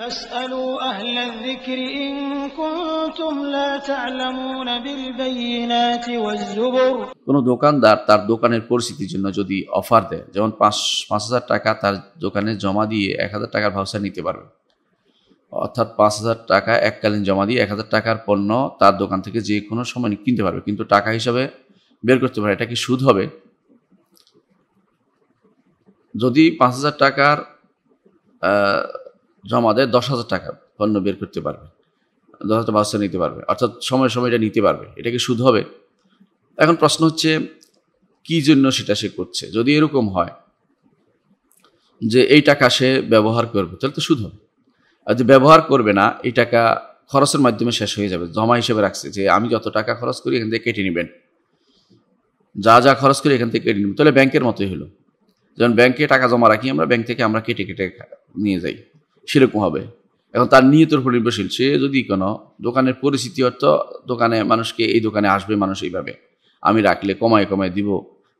কোন কোনো দোকানদার তার দোকানের পরিস্থিতির জন্য যদি অফার দেয় যেমন পাঁচ পাঁচ হাজার টাকা তার দোকানে জমা দিয়ে এক হাজার টাকার ভাবসা নিতে পারবে অর্থাৎ পাঁচ হাজার টাকা এককালীন জমা দিয়ে এক হাজার টাকার পণ্য তার দোকান থেকে যে কোনো সময় কিনতে পারবে কিন্তু টাকা হিসাবে বের করতে পারে এটা কি সুদ হবে যদি পাঁচ হাজার টাকার জমা দেয় দশ হাজার টাকা পণ্য বের করতে পারবে দশ হাজার বাচ্চা নিতে পারবে অর্থাৎ সময় সময় এটা নিতে পারবে এটাকে সুদ হবে এখন প্রশ্ন হচ্ছে কি জন্য সেটা সে করছে যদি এরকম হয় যে এই টাকা সে ব্যবহার করবে তাহলে তো সুদ হবে আর যে ব্যবহার করবে না এই টাকা খরচের মাধ্যমে শেষ হয়ে যাবে জমা হিসেবে রাখছে যে আমি যত টাকা খরচ করি এখান থেকে কেটে নেবেন যা যা খরচ করি এখান থেকে কেটে নেবেন তাহলে ব্যাংকের মতোই হলো যেমন ব্যাংকে টাকা জমা রাখি আমরা ব্যাংক থেকে আমরা কেটে কেটে নিয়ে যাই সেরকম হবে এখন তার নিয়তের উপর নির্ভরশীল সে যদি কোনো দোকানের পরিস্থিতি অর্থ দোকানে মানুষকে এই দোকানে আসবে মানুষ এইভাবে আমি রাখলে কমায় কমায় দিব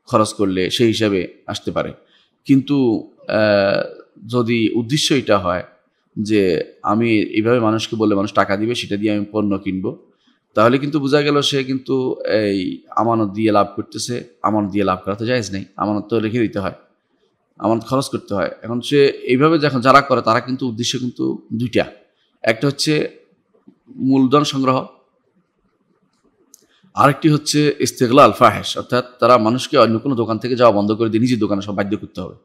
খরচ করলে সেই হিসাবে আসতে পারে কিন্তু যদি উদ্দেশ্য এটা হয় যে আমি এইভাবে মানুষকে বলে মানুষ টাকা দিবে সেটা দিয়ে আমি পণ্য কিনব তাহলে কিন্তু বোঝা গেল সে কিন্তু এই আমানত দিয়ে লাভ করতেছে আমানত দিয়ে লাভ করা তো জায়জ নেই আমানত তো রেখে দিতে হয় আমার খরচ করতে হয় এখন সে এইভাবে যখন যারা করে তারা কিন্তু উদ্দেশ্য কিন্তু দুইটা একটা হচ্ছে মূলধন সংগ্রহ আরেকটি হচ্ছে আলফা ফাহেস অর্থাৎ তারা মানুষকে অন্য কোনো দোকান থেকে যাওয়া বন্ধ করে দিয়ে নিজের দোকানে সব বাধ্য করতে হবে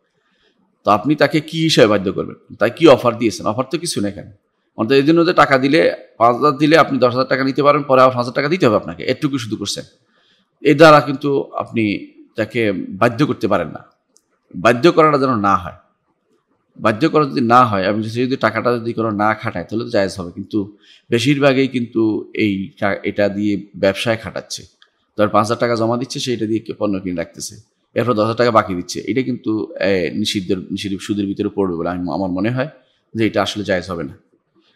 তো আপনি তাকে কি হিসাবে বাধ্য করবেন তাই কি অফার দিয়েছেন অফার তো কিছু নেই এখানে অর্থাৎ এই জন্য যে টাকা দিলে পাঁচ হাজার দিলে আপনি দশ হাজার টাকা নিতে পারেন পরে আবার পাঁচ হাজার টাকা দিতে হবে আপনাকে এটুকু শুধু করছেন এর দ্বারা কিন্তু আপনি তাকে বাধ্য করতে পারেন না বাধ্য করাটা যেন না হয় বাধ্য করা যদি না হয় এবং সে যদি টাকাটা যদি কোনো না খাটায় তাহলে তো জায়জ হবে কিন্তু বেশিরভাগই কিন্তু এই এটা দিয়ে ব্যবসায় খাটাচ্ছে ধর পাঁচ হাজার টাকা জমা দিচ্ছে এটা দিয়ে পণ্য কিনে রাখতেছে এরপর দশ হাজার টাকা বাকি দিচ্ছে এটা কিন্তু নিষিদ্ধের নিষিদ্ধ সুদের ভিতরে পড়বে বলে আমি আমার মনে হয় যে এটা আসলে জায়জ হবে না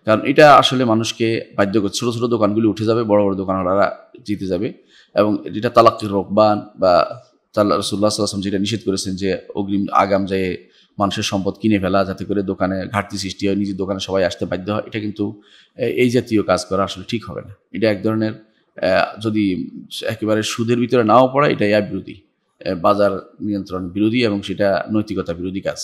কারণ এটা আসলে মানুষকে বাধ্য করছে ছোটো ছোটো দোকানগুলি উঠে যাবে বড় বড় দোকানওয়ালারা জিতে যাবে এবং এটা তালাক্কি রোগবান বা তাল্লা রসুল্লাহ সাল্লাম যেটা নিষেধ করেছেন যে অগ্রিম আগাম যে মানুষের সম্পদ কিনে ফেলা যাতে করে দোকানে ঘাটতি সৃষ্টি হয় নিজের দোকানে সবাই আসতে বাধ্য হয় এটা কিন্তু এই জাতীয় কাজ করা আসলে ঠিক হবে না এটা এক ধরনের যদি একেবারে সুদের ভিতরে নাও পড়ে এটা ইয়া বিরোধী বাজার নিয়ন্ত্রণ বিরোধী এবং সেটা নৈতিকতা বিরোধী কাজ